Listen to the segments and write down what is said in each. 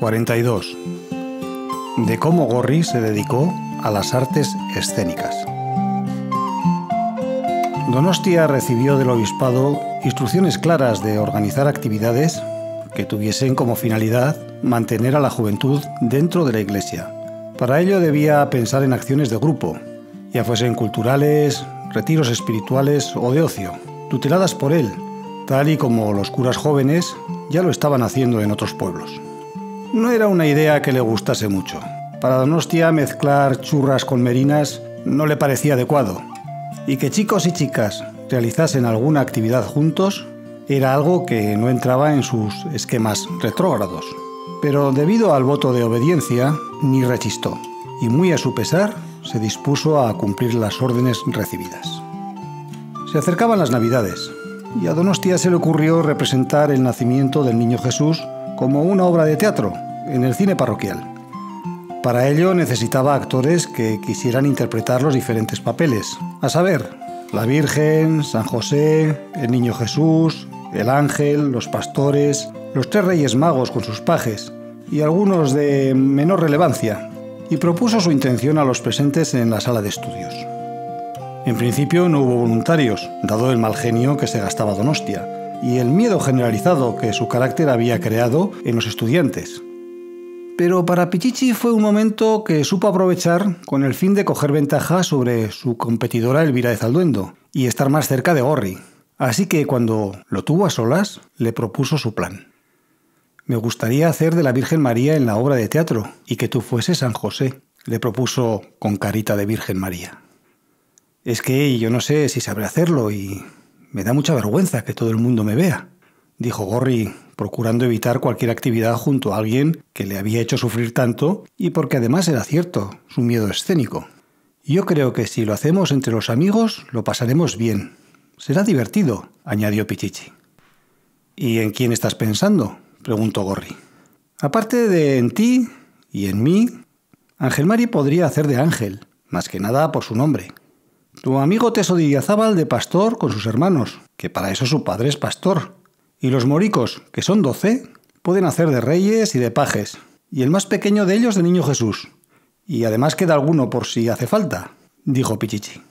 42. De cómo Gorri se dedicó a las artes escénicas. Donostia recibió del obispado instrucciones claras de organizar actividades que tuviesen como finalidad mantener a la juventud dentro de la iglesia. Para ello debía pensar en acciones de grupo, ya fuesen culturales, retiros espirituales o de ocio, tuteladas por él, tal y como los curas jóvenes ya lo estaban haciendo en otros pueblos. No era una idea que le gustase mucho. Para Donostia mezclar churras con merinas no le parecía adecuado. Y que chicos y chicas realizasen alguna actividad juntos era algo que no entraba en sus esquemas retrógrados. Pero debido al voto de obediencia, ni rechistó. Y muy a su pesar, se dispuso a cumplir las órdenes recibidas. Se acercaban las Navidades y a Donostia se le ocurrió representar el nacimiento del niño Jesús como una obra de teatro en el cine parroquial. Para ello necesitaba actores que quisieran interpretar los diferentes papeles, a saber, la Virgen, San José, el Niño Jesús, el Ángel, los pastores, los tres reyes magos con sus pajes y algunos de menor relevancia, y propuso su intención a los presentes en la sala de estudios. En principio no hubo voluntarios, dado el mal genio que se gastaba Donostia, y el miedo generalizado que su carácter había creado en los estudiantes. Pero para Pichichi fue un momento que supo aprovechar con el fin de coger ventaja sobre su competidora Elvira de Zalduendo y estar más cerca de Gorri. Así que cuando lo tuvo a solas, le propuso su plan. Me gustaría hacer de la Virgen María en la obra de teatro y que tú fueses San José, le propuso con carita de Virgen María. Es que yo no sé si sabré hacerlo y me da mucha vergüenza que todo el mundo me vea, dijo Gorri, procurando evitar cualquier actividad junto a alguien que le había hecho sufrir tanto y porque además era cierto, su miedo escénico. Yo creo que si lo hacemos entre los amigos, lo pasaremos bien. Será divertido, añadió Pichichi. ¿Y en quién estás pensando? preguntó Gorri. Aparte de en ti y en mí, Ángel Mari podría hacer de Ángel, más que nada por su nombre. Tu amigo Teso de de pastor con sus hermanos, que para eso su padre es pastor. Y los moricos, que son doce, pueden hacer de reyes y de pajes. Y el más pequeño de ellos de Niño Jesús. Y además queda alguno por si hace falta, dijo Pichichi.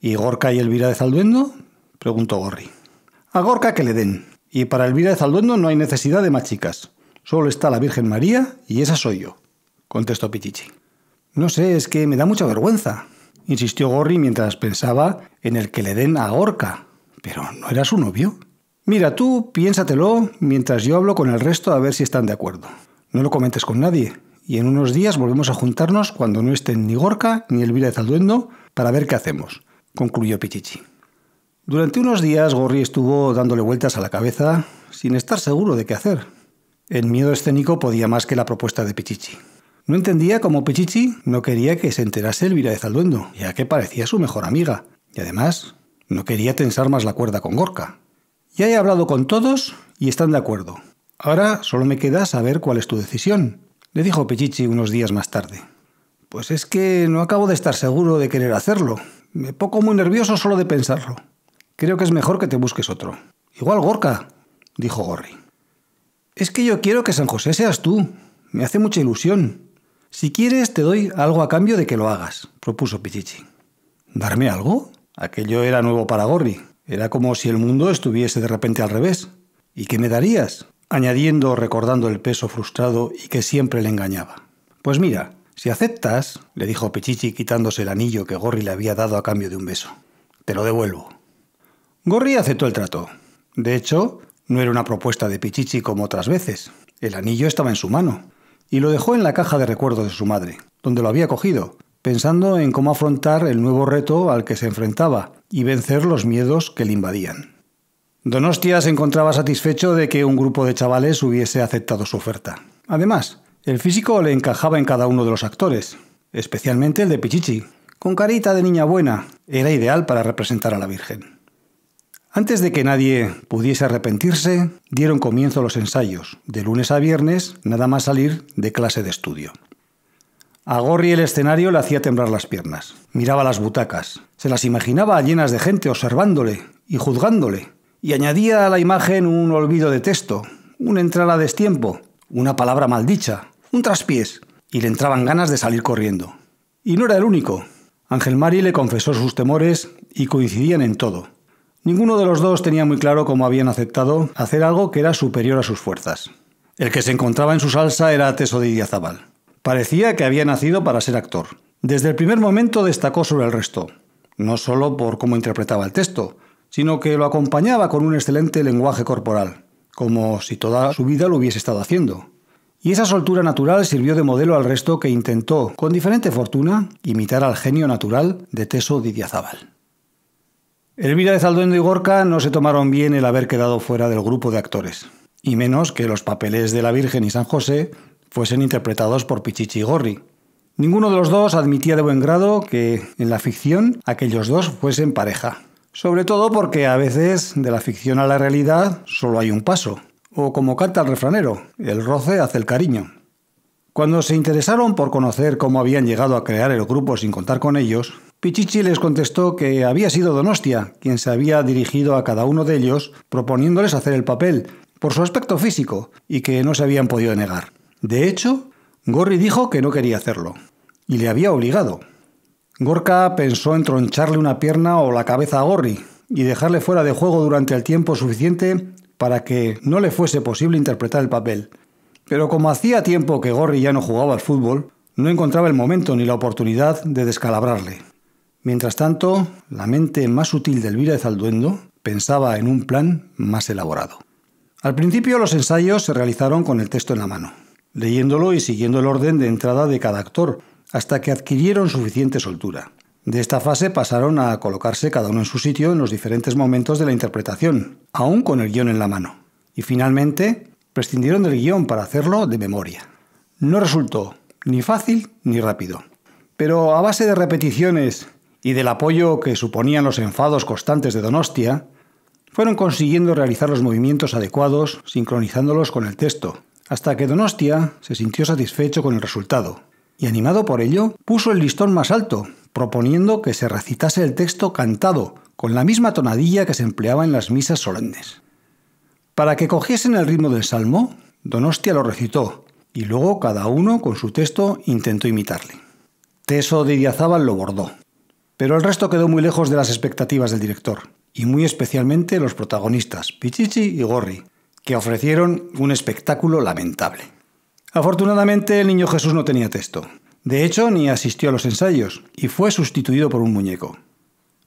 ¿Y Gorka y Elvira de Zalduendo? preguntó Gorri. A Gorka que le den. Y para Elvira de Zalduendo no hay necesidad de más chicas. Solo está la Virgen María y esa soy yo, contestó Pichichi. No sé, es que me da mucha vergüenza, insistió Gorri mientras pensaba en el que le den a Gorka. Pero no era su novio. Mira, tú piénsatelo mientras yo hablo con el resto a ver si están de acuerdo. No lo comentes con nadie. Y en unos días volvemos a juntarnos cuando no estén ni Gorka ni Elvira de Zalduendo para ver qué hacemos, concluyó Pichichi. Durante unos días Gorri estuvo dándole vueltas a la cabeza sin estar seguro de qué hacer. El miedo escénico podía más que la propuesta de Pichichi. No entendía cómo Pichichi no quería que se enterase Elvira de Zalduendo, ya que parecía su mejor amiga, y además no quería tensar más la cuerda con Gorka. Ya he hablado con todos y están de acuerdo. Ahora solo me queda saber cuál es tu decisión, le dijo Pichichi unos días más tarde. Pues es que no acabo de estar seguro de querer hacerlo. Me pongo muy nervioso solo de pensarlo. Creo que es mejor que te busques otro. Igual Gorka, dijo Gorri. Es que yo quiero que San José seas tú. Me hace mucha ilusión. Si quieres, te doy algo a cambio de que lo hagas, propuso Pichichi. ¿Darme algo? Aquello era nuevo para Gorri. Era como si el mundo estuviese de repente al revés. ¿Y qué me darías? añadiendo recordando el peso frustrado y que siempre le engañaba. Pues mira, si aceptas, le dijo Pichichi quitándose el anillo que Gorri le había dado a cambio de un beso. Te lo devuelvo. Gorri aceptó el trato. De hecho, no era una propuesta de Pichichi como otras veces. El anillo estaba en su mano y lo dejó en la caja de recuerdos de su madre, donde lo había cogido, pensando en cómo afrontar el nuevo reto al que se enfrentaba y vencer los miedos que le invadían. Donostia se encontraba satisfecho de que un grupo de chavales hubiese aceptado su oferta. Además, el físico le encajaba en cada uno de los actores, especialmente el de Pichichi. Con carita de niña buena, era ideal para representar a la Virgen. Antes de que nadie pudiese arrepentirse, dieron comienzo los ensayos, de lunes a viernes, nada más salir de clase de estudio. A Gorri el escenario le hacía temblar las piernas. Miraba las butacas, se las imaginaba llenas de gente observándole y juzgándole, y añadía a la imagen un olvido de texto, un entrada a destiempo, una palabra maldicha, un traspiés, y le entraban ganas de salir corriendo. Y no era el único. Ángel Mari le confesó sus temores y coincidían en todo Ninguno de los dos tenía muy claro cómo habían aceptado hacer algo que era superior a sus fuerzas. El que se encontraba en su salsa era Teso de Parecía que había nacido para ser actor. Desde el primer momento destacó sobre el resto, no solo por cómo interpretaba el texto, sino que lo acompañaba con un excelente lenguaje corporal, como si toda su vida lo hubiese estado haciendo. Y esa soltura natural sirvió de modelo al resto que intentó, con diferente fortuna, imitar al genio natural de Teso Didiazabal. Elvira de Zalduendo y Gorka no se tomaron bien el haber quedado fuera del grupo de actores, y menos que los papeles de la Virgen y San José fuesen interpretados por Pichichi y Gorri. Ninguno de los dos admitía de buen grado que en la ficción aquellos dos fuesen pareja. Sobre todo porque a veces de la ficción a la realidad solo hay un paso. O como canta el refranero, el roce hace el cariño. Cuando se interesaron por conocer cómo habían llegado a crear el grupo sin contar con ellos, Pichichi les contestó que había sido Donostia quien se había dirigido a cada uno de ellos proponiéndoles hacer el papel por su aspecto físico y que no se habían podido negar. De hecho, Gorri dijo que no quería hacerlo y le había obligado. Gorka pensó en troncharle una pierna o la cabeza a Gorri y dejarle fuera de juego durante el tiempo suficiente para que no le fuese posible interpretar el papel. Pero como hacía tiempo que Gorri ya no jugaba al fútbol, no encontraba el momento ni la oportunidad de descalabrarle. Mientras tanto, la mente más sutil de Elvira de Zalduendo pensaba en un plan más elaborado. Al principio los ensayos se realizaron con el texto en la mano, leyéndolo y siguiendo el orden de entrada de cada actor, hasta que adquirieron suficiente soltura. De esta fase pasaron a colocarse cada uno en su sitio en los diferentes momentos de la interpretación, aún con el guión en la mano. Y finalmente, prescindieron del guión para hacerlo de memoria. No resultó ni fácil ni rápido. Pero a base de repeticiones y del apoyo que suponían los enfados constantes de Donostia, fueron consiguiendo realizar los movimientos adecuados, sincronizándolos con el texto, hasta que Donostia se sintió satisfecho con el resultado, y animado por ello, puso el listón más alto, proponiendo que se recitase el texto cantado, con la misma tonadilla que se empleaba en las misas solemnes. Para que cogiesen el ritmo del salmo, Donostia lo recitó, y luego cada uno con su texto intentó imitarle. Teso de Idiazábal lo bordó, pero el resto quedó muy lejos de las expectativas del director, y muy especialmente los protagonistas, Pichichi y Gorri, que ofrecieron un espectáculo lamentable. Afortunadamente, el niño Jesús no tenía texto. De hecho, ni asistió a los ensayos, y fue sustituido por un muñeco.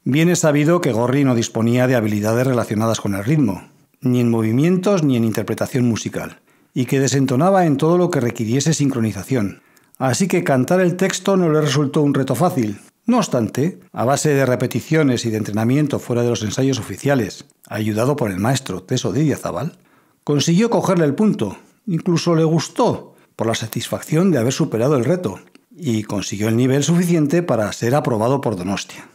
Bien es sabido que Gorri no disponía de habilidades relacionadas con el ritmo, ni en movimientos ni en interpretación musical, y que desentonaba en todo lo que requiriese sincronización. Así que cantar el texto no le resultó un reto fácil, no obstante, a base de repeticiones y de entrenamiento fuera de los ensayos oficiales, ayudado por el maestro Teso Didia zabal consiguió cogerle el punto. Incluso le gustó por la satisfacción de haber superado el reto y consiguió el nivel suficiente para ser aprobado por Donostia.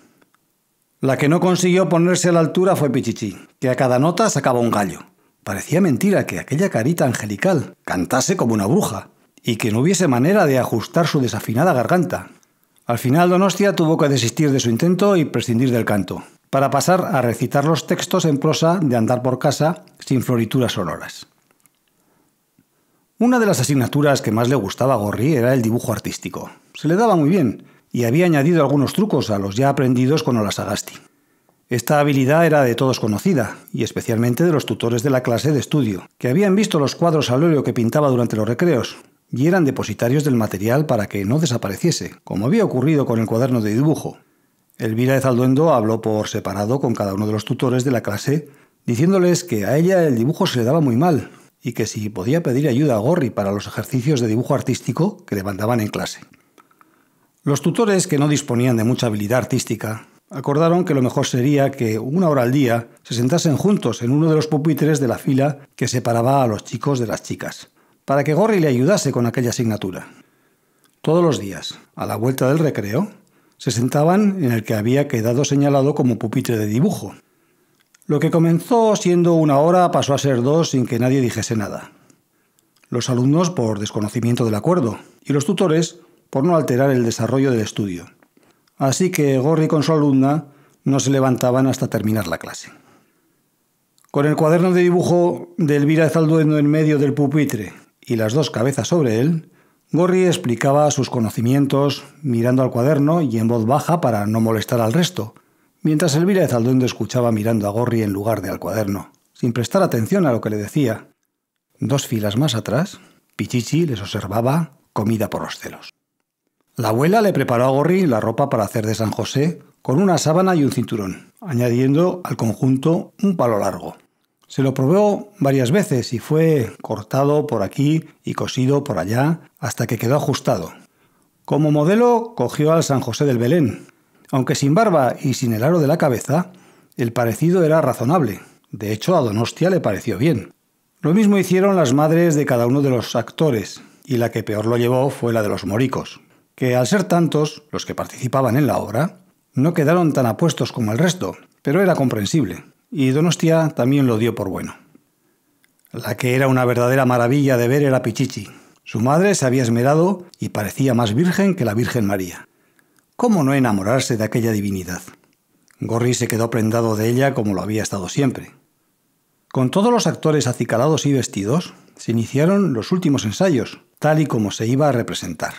La que no consiguió ponerse a la altura fue Pichichi, que a cada nota sacaba un gallo. Parecía mentira que aquella carita angelical cantase como una bruja y que no hubiese manera de ajustar su desafinada garganta, al final Donostia tuvo que desistir de su intento y prescindir del canto, para pasar a recitar los textos en prosa de andar por casa sin florituras sonoras. Una de las asignaturas que más le gustaba a Gorri era el dibujo artístico. Se le daba muy bien y había añadido algunos trucos a los ya aprendidos con Olasagasti. Esta habilidad era de todos conocida, y especialmente de los tutores de la clase de estudio, que habían visto los cuadros al óleo que pintaba durante los recreos, y eran depositarios del material para que no desapareciese, como había ocurrido con el cuaderno de dibujo. Elvira de habló por separado con cada uno de los tutores de la clase, diciéndoles que a ella el dibujo se le daba muy mal y que si podía pedir ayuda a Gorri para los ejercicios de dibujo artístico que le mandaban en clase. Los tutores, que no disponían de mucha habilidad artística, acordaron que lo mejor sería que una hora al día se sentasen juntos en uno de los pupitres de la fila que separaba a los chicos de las chicas para que Gorri le ayudase con aquella asignatura. Todos los días, a la vuelta del recreo, se sentaban en el que había quedado señalado como pupitre de dibujo. Lo que comenzó siendo una hora pasó a ser dos sin que nadie dijese nada. Los alumnos por desconocimiento del acuerdo y los tutores por no alterar el desarrollo del estudio. Así que Gorri con su alumna no se levantaban hasta terminar la clase. Con el cuaderno de dibujo de Elvira Zalduendo en medio del pupitre y las dos cabezas sobre él, Gorri explicaba sus conocimientos mirando al cuaderno y en voz baja para no molestar al resto, mientras Elvira de Zaldondo escuchaba mirando a Gorri en lugar de al cuaderno, sin prestar atención a lo que le decía. Dos filas más atrás, Pichichi les observaba comida por los celos. La abuela le preparó a Gorri la ropa para hacer de San José con una sábana y un cinturón, añadiendo al conjunto un palo largo. Se lo probó varias veces y fue cortado por aquí y cosido por allá hasta que quedó ajustado. Como modelo cogió al San José del Belén. Aunque sin barba y sin el aro de la cabeza, el parecido era razonable. De hecho, a Donostia le pareció bien. Lo mismo hicieron las madres de cada uno de los actores, y la que peor lo llevó fue la de los moricos, que al ser tantos los que participaban en la obra, no quedaron tan apuestos como el resto, pero era comprensible y Donostia también lo dio por bueno. La que era una verdadera maravilla de ver era Pichichi. Su madre se había esmerado y parecía más virgen que la Virgen María. ¿Cómo no enamorarse de aquella divinidad? Gorri se quedó prendado de ella como lo había estado siempre. Con todos los actores acicalados y vestidos, se iniciaron los últimos ensayos, tal y como se iba a representar,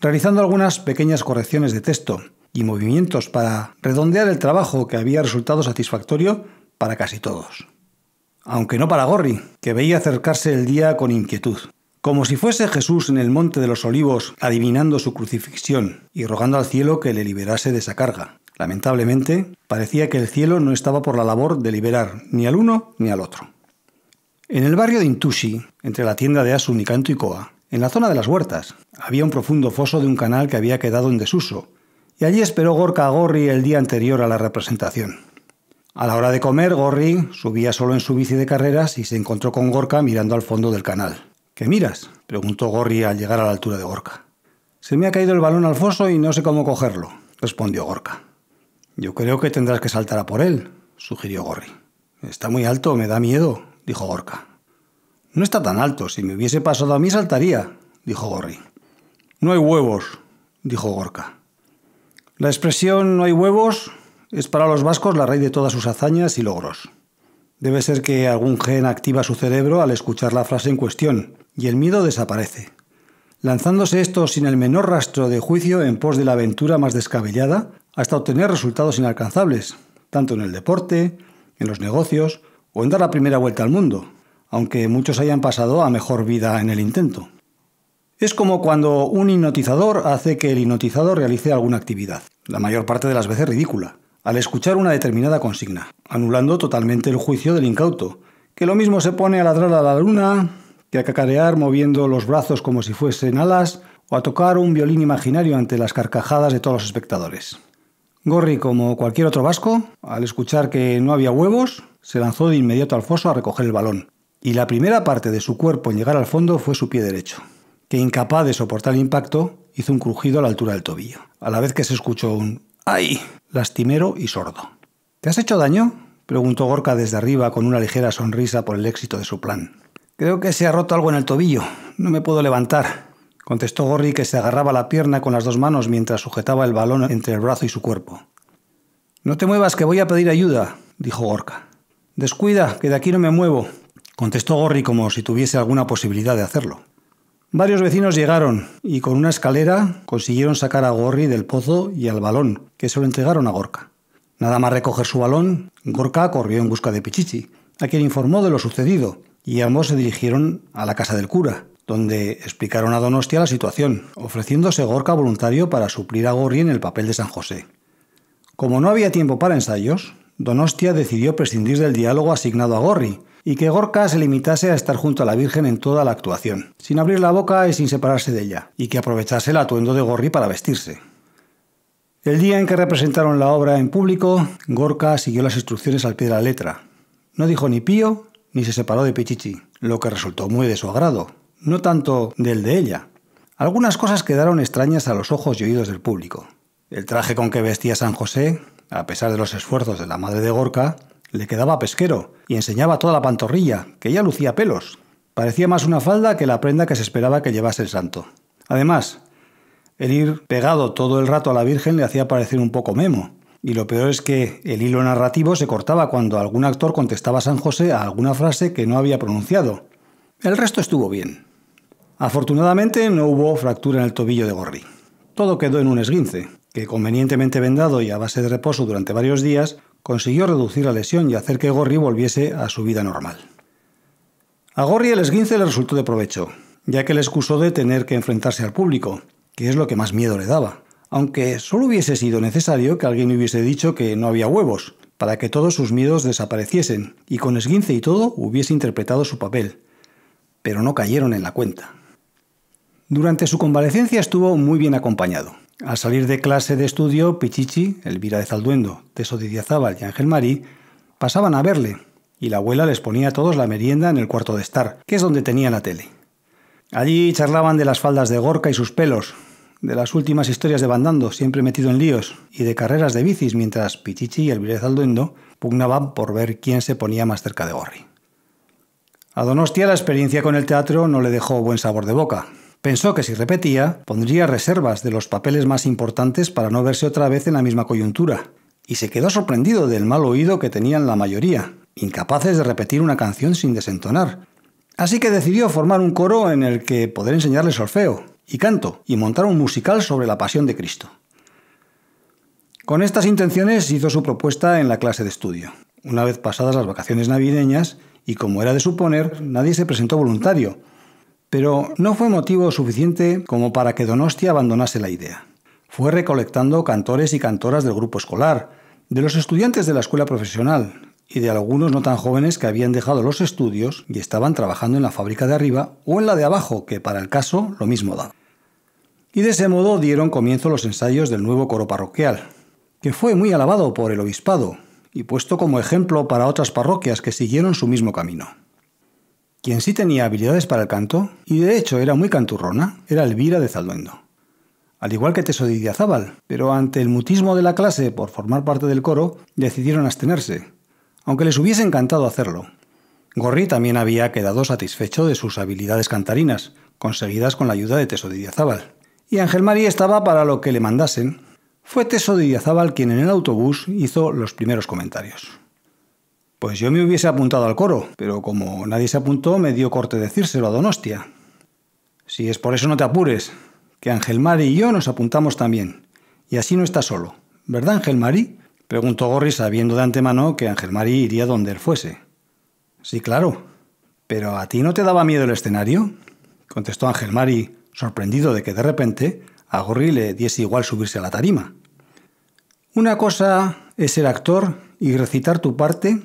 realizando algunas pequeñas correcciones de texto y movimientos para redondear el trabajo que había resultado satisfactorio para casi todos. Aunque no para Gorri, que veía acercarse el día con inquietud. Como si fuese Jesús en el Monte de los Olivos adivinando su crucifixión y rogando al cielo que le liberase de esa carga. Lamentablemente, parecía que el cielo no estaba por la labor de liberar ni al uno ni al otro. En el barrio de Intushi, entre la tienda de Asun y Canto y Coa, en la zona de las huertas, había un profundo foso de un canal que había quedado en desuso, y allí esperó Gorka a Gorri el día anterior a la representación. A la hora de comer, Gorri subía solo en su bici de carreras y se encontró con Gorka mirando al fondo del canal. ¿Qué miras? preguntó Gorri al llegar a la altura de Gorka. Se me ha caído el balón al foso y no sé cómo cogerlo, respondió Gorka. Yo creo que tendrás que saltar a por él, sugirió Gorri. Está muy alto, me da miedo, dijo Gorka. No está tan alto, si me hubiese pasado a mí saltaría, dijo Gorri. No hay huevos, dijo Gorka. La expresión no hay huevos es para los vascos la raíz de todas sus hazañas y logros. Debe ser que algún gen activa su cerebro al escuchar la frase en cuestión, y el miedo desaparece. Lanzándose esto sin el menor rastro de juicio en pos de la aventura más descabellada, hasta obtener resultados inalcanzables, tanto en el deporte, en los negocios o en dar la primera vuelta al mundo, aunque muchos hayan pasado a mejor vida en el intento. Es como cuando un hipnotizador hace que el hipnotizado realice alguna actividad, la mayor parte de las veces ridícula al escuchar una determinada consigna, anulando totalmente el juicio del incauto, que lo mismo se pone a ladrar a la luna que a cacarear moviendo los brazos como si fuesen alas o a tocar un violín imaginario ante las carcajadas de todos los espectadores. Gorri, como cualquier otro vasco, al escuchar que no había huevos, se lanzó de inmediato al foso a recoger el balón, y la primera parte de su cuerpo en llegar al fondo fue su pie derecho, que incapaz de soportar el impacto, hizo un crujido a la altura del tobillo, a la vez que se escuchó un ¡Ay! Lastimero y sordo. ¿Te has hecho daño? preguntó Gorka desde arriba con una ligera sonrisa por el éxito de su plan. Creo que se ha roto algo en el tobillo. No me puedo levantar, contestó Gorri que se agarraba la pierna con las dos manos mientras sujetaba el balón entre el brazo y su cuerpo. No te muevas, que voy a pedir ayuda, dijo Gorka. Descuida, que de aquí no me muevo, contestó Gorri como si tuviese alguna posibilidad de hacerlo. Varios vecinos llegaron y con una escalera consiguieron sacar a Gorri del pozo y al balón, que se lo entregaron a Gorka. Nada más recoger su balón, Gorka corrió en busca de Pichichi, a quien informó de lo sucedido, y ambos se dirigieron a la casa del cura, donde explicaron a Donostia la situación, ofreciéndose Gorka voluntario para suplir a Gorri en el papel de San José. Como no había tiempo para ensayos, Donostia decidió prescindir del diálogo asignado a Gorri y que Gorka se limitase a estar junto a la Virgen en toda la actuación, sin abrir la boca y sin separarse de ella, y que aprovechase el atuendo de Gorri para vestirse. El día en que representaron la obra en público, Gorka siguió las instrucciones al pie de la letra. No dijo ni pío ni se separó de Pichichi, lo que resultó muy de su agrado, no tanto del de ella. Algunas cosas quedaron extrañas a los ojos y oídos del público. El traje con que vestía San José, a pesar de los esfuerzos de la madre de Gorka, le quedaba pesquero y enseñaba toda la pantorrilla, que ya lucía pelos. Parecía más una falda que la prenda que se esperaba que llevase el santo. Además, el ir pegado todo el rato a la Virgen le hacía parecer un poco memo. Y lo peor es que el hilo narrativo se cortaba cuando algún actor contestaba a San José a alguna frase que no había pronunciado. El resto estuvo bien. Afortunadamente no hubo fractura en el tobillo de Gorri. Todo quedó en un esguince, que convenientemente vendado y a base de reposo durante varios días consiguió reducir la lesión y hacer que Gorri volviese a su vida normal. A Gorri el esguince le resultó de provecho, ya que le excusó de tener que enfrentarse al público, que es lo que más miedo le daba, aunque solo hubiese sido necesario que alguien hubiese dicho que no había huevos, para que todos sus miedos desapareciesen, y con esguince y todo hubiese interpretado su papel. Pero no cayeron en la cuenta. Durante su convalecencia estuvo muy bien acompañado. Al salir de clase de estudio, Pichichi, Elvira de Zalduendo, Teso de y Ángel Marí pasaban a verle, y la abuela les ponía a todos la merienda en el cuarto de estar, que es donde tenía la tele. Allí charlaban de las faldas de Gorka y sus pelos, de las últimas historias de Bandando, siempre metido en líos, y de carreras de bicis, mientras Pichichi y Elvira de Zalduendo pugnaban por ver quién se ponía más cerca de Gorri. A Donostia la experiencia con el teatro no le dejó buen sabor de boca, Pensó que si repetía, pondría reservas de los papeles más importantes para no verse otra vez en la misma coyuntura, y se quedó sorprendido del mal oído que tenían la mayoría, incapaces de repetir una canción sin desentonar. Así que decidió formar un coro en el que poder enseñarle solfeo y canto, y montar un musical sobre la pasión de Cristo. Con estas intenciones hizo su propuesta en la clase de estudio. Una vez pasadas las vacaciones navideñas, y como era de suponer, nadie se presentó voluntario, pero no fue motivo suficiente como para que Donostia abandonase la idea. Fue recolectando cantores y cantoras del grupo escolar, de los estudiantes de la escuela profesional y de algunos no tan jóvenes que habían dejado los estudios y estaban trabajando en la fábrica de arriba o en la de abajo, que para el caso lo mismo da. Y de ese modo dieron comienzo los ensayos del nuevo coro parroquial, que fue muy alabado por el obispado y puesto como ejemplo para otras parroquias que siguieron su mismo camino quien sí tenía habilidades para el canto, y de hecho era muy canturrona, era Elvira de Zalduendo. Al igual que Teso de pero ante el mutismo de la clase por formar parte del coro, decidieron abstenerse, aunque les hubiese encantado hacerlo. Gorri también había quedado satisfecho de sus habilidades cantarinas, conseguidas con la ayuda de Teso de Y Ángel María estaba para lo que le mandasen. Fue Teso de quien en el autobús hizo los primeros comentarios. Pues yo me hubiese apuntado al coro, pero como nadie se apuntó, me dio corte decírselo a Donostia. Si es por eso no te apures, que Ángel Mari y yo nos apuntamos también. Y así no está solo. ¿Verdad, Ángel Mari? Preguntó Gorri sabiendo de antemano que Ángel Mari iría donde él fuese. Sí, claro. ¿Pero a ti no te daba miedo el escenario? Contestó Ángel Mari, sorprendido de que de repente a Gorri le diese igual subirse a la tarima. Una cosa es ser actor y recitar tu parte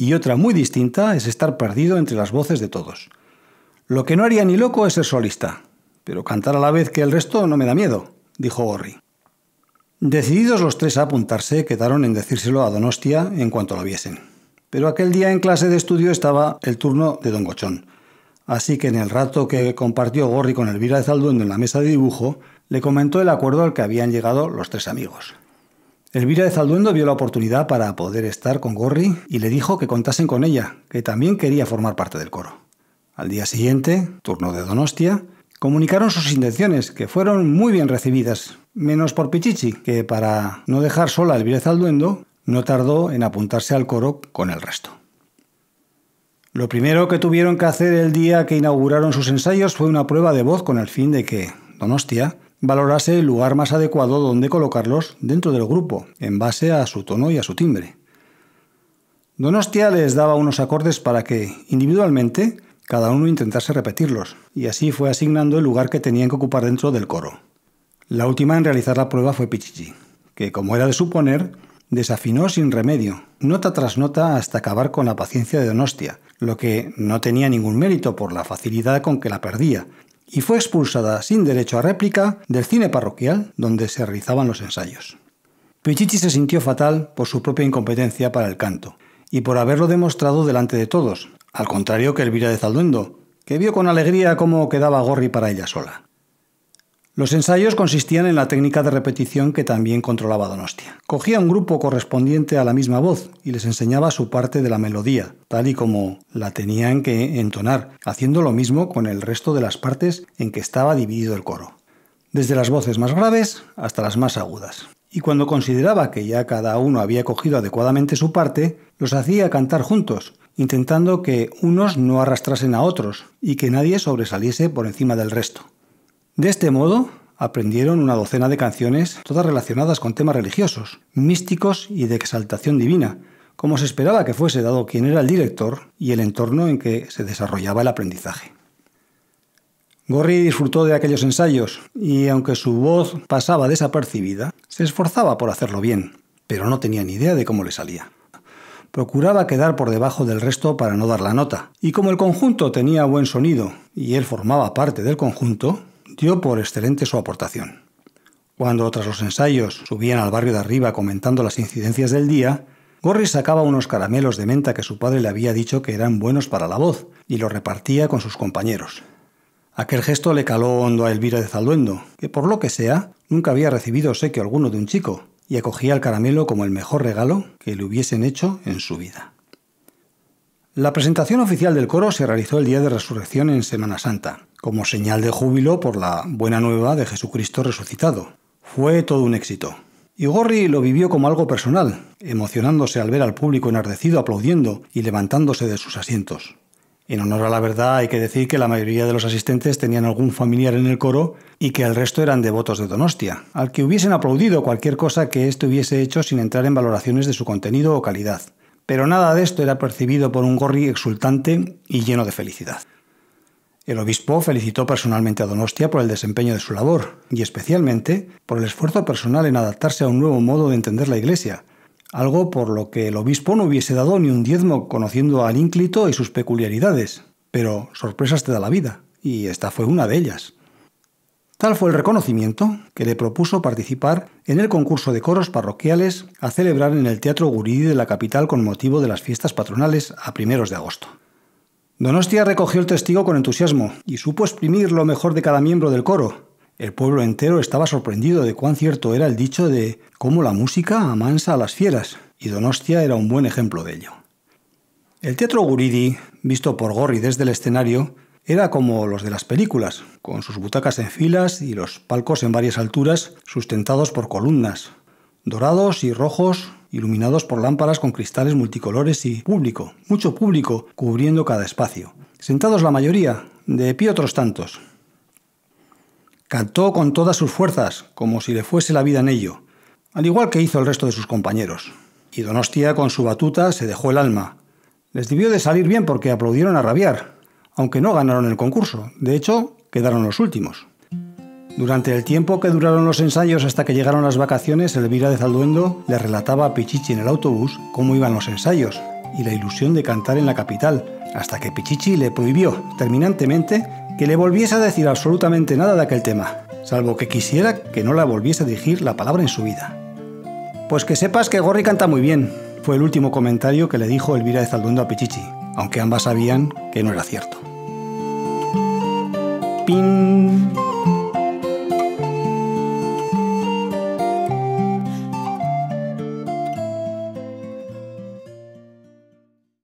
y otra muy distinta es estar perdido entre las voces de todos. Lo que no haría ni loco es ser solista, pero cantar a la vez que el resto no me da miedo, dijo Gorri. Decididos los tres a apuntarse, quedaron en decírselo a Donostia en cuanto lo viesen. Pero aquel día en clase de estudio estaba el turno de Don Gochón. Así que en el rato que compartió Gorri con Elvira de en la mesa de dibujo, le comentó el acuerdo al que habían llegado los tres amigos. Elvira de Zalduendo vio la oportunidad para poder estar con Gorri y le dijo que contasen con ella, que también quería formar parte del coro. Al día siguiente, turno de Donostia, comunicaron sus intenciones, que fueron muy bien recibidas, menos por Pichichi, que para no dejar sola a Elvira Zalduendo, no tardó en apuntarse al coro con el resto. Lo primero que tuvieron que hacer el día que inauguraron sus ensayos fue una prueba de voz con el fin de que Donostia valorase el lugar más adecuado donde colocarlos dentro del grupo, en base a su tono y a su timbre. Donostia les daba unos acordes para que, individualmente, cada uno intentase repetirlos, y así fue asignando el lugar que tenían que ocupar dentro del coro. La última en realizar la prueba fue Pichichi, que, como era de suponer, desafinó sin remedio, nota tras nota hasta acabar con la paciencia de Donostia, lo que no tenía ningún mérito por la facilidad con que la perdía, y fue expulsada sin derecho a réplica del cine parroquial donde se realizaban los ensayos. Pichichi se sintió fatal por su propia incompetencia para el canto y por haberlo demostrado delante de todos, al contrario que Elvira de Zalduendo, que vio con alegría cómo quedaba Gorri para ella sola. Los ensayos consistían en la técnica de repetición que también controlaba Donostia. Cogía un grupo correspondiente a la misma voz y les enseñaba su parte de la melodía, tal y como la tenían que entonar, haciendo lo mismo con el resto de las partes en que estaba dividido el coro, desde las voces más graves hasta las más agudas. Y cuando consideraba que ya cada uno había cogido adecuadamente su parte, los hacía cantar juntos, intentando que unos no arrastrasen a otros y que nadie sobresaliese por encima del resto. De este modo, aprendieron una docena de canciones, todas relacionadas con temas religiosos, místicos y de exaltación divina, como se esperaba que fuese dado quién era el director y el entorno en que se desarrollaba el aprendizaje. Gorri disfrutó de aquellos ensayos y aunque su voz pasaba desapercibida, se esforzaba por hacerlo bien, pero no tenía ni idea de cómo le salía. Procuraba quedar por debajo del resto para no dar la nota, y como el conjunto tenía buen sonido y él formaba parte del conjunto, dio por excelente su aportación. Cuando tras los ensayos subían al barrio de arriba comentando las incidencias del día, Gorry sacaba unos caramelos de menta que su padre le había dicho que eran buenos para la voz y los repartía con sus compañeros. Aquel gesto le caló hondo a Elvira de Zalduendo, que por lo que sea nunca había recibido sequio alguno de un chico, y acogía el caramelo como el mejor regalo que le hubiesen hecho en su vida. La presentación oficial del coro se realizó el día de resurrección en Semana Santa, como señal de júbilo por la buena nueva de Jesucristo resucitado. Fue todo un éxito. Y Gorri lo vivió como algo personal, emocionándose al ver al público enardecido aplaudiendo y levantándose de sus asientos. En honor a la verdad hay que decir que la mayoría de los asistentes tenían algún familiar en el coro y que el resto eran devotos de Donostia, al que hubiesen aplaudido cualquier cosa que éste hubiese hecho sin entrar en valoraciones de su contenido o calidad. Pero nada de esto era percibido por un Gorri exultante y lleno de felicidad. El obispo felicitó personalmente a Donostia por el desempeño de su labor y especialmente por el esfuerzo personal en adaptarse a un nuevo modo de entender la Iglesia, algo por lo que el obispo no hubiese dado ni un diezmo conociendo al ínclito y sus peculiaridades. Pero sorpresas te da la vida, y esta fue una de ellas. Tal fue el reconocimiento que le propuso participar en el concurso de coros parroquiales a celebrar en el Teatro Guridi de la capital con motivo de las fiestas patronales a primeros de agosto. Donostia recogió el testigo con entusiasmo y supo exprimir lo mejor de cada miembro del coro. El pueblo entero estaba sorprendido de cuán cierto era el dicho de cómo la música amansa a las fieras, y Donostia era un buen ejemplo de ello. El Teatro Guridi, visto por Gorri desde el escenario, era como los de las películas, con sus butacas en filas y los palcos en varias alturas sustentados por columnas, dorados y rojos, iluminados por lámparas con cristales multicolores y público, mucho público cubriendo cada espacio. Sentados la mayoría, de pie otros tantos. Cantó con todas sus fuerzas, como si le fuese la vida en ello, al igual que hizo el resto de sus compañeros. Y Donostia con su batuta se dejó el alma. Les debió de salir bien porque aplaudieron a rabiar, aunque no ganaron el concurso, de hecho, quedaron los últimos. Durante el tiempo que duraron los ensayos hasta que llegaron las vacaciones, Elvira de Zalduendo le relataba a Pichichi en el autobús cómo iban los ensayos y la ilusión de cantar en la capital, hasta que Pichichi le prohibió terminantemente que le volviese a decir absolutamente nada de aquel tema, salvo que quisiera que no la volviese a dirigir la palabra en su vida. Pues que sepas que Gorri canta muy bien, fue el último comentario que le dijo Elvira de Zalduendo a Pichichi, aunque ambas sabían que no era cierto. 冰。